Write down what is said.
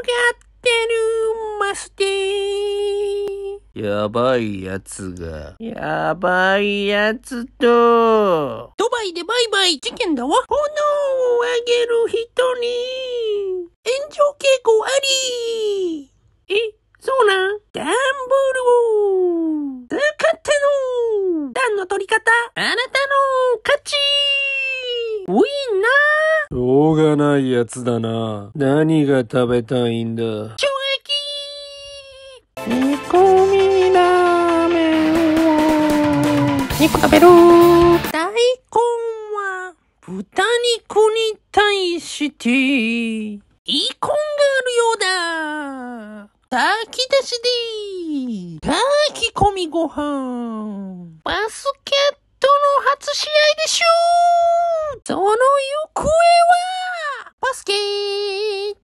ってるマステやばいやつが、やばいやつと、ドバイでバイバイ事件だわ。炎をあげる人に、炎上傾向ありえ、そうなんダンボールを使ったの段の取り方あなたの勝ちウィンナーしょうがないやつだな。何が食べたいんだ衝き。煮込みラーメンを肉食べる大根は豚肉に対してイコンがあるようだ炊き出しで炊き込みご飯バスケこの行方はバスケー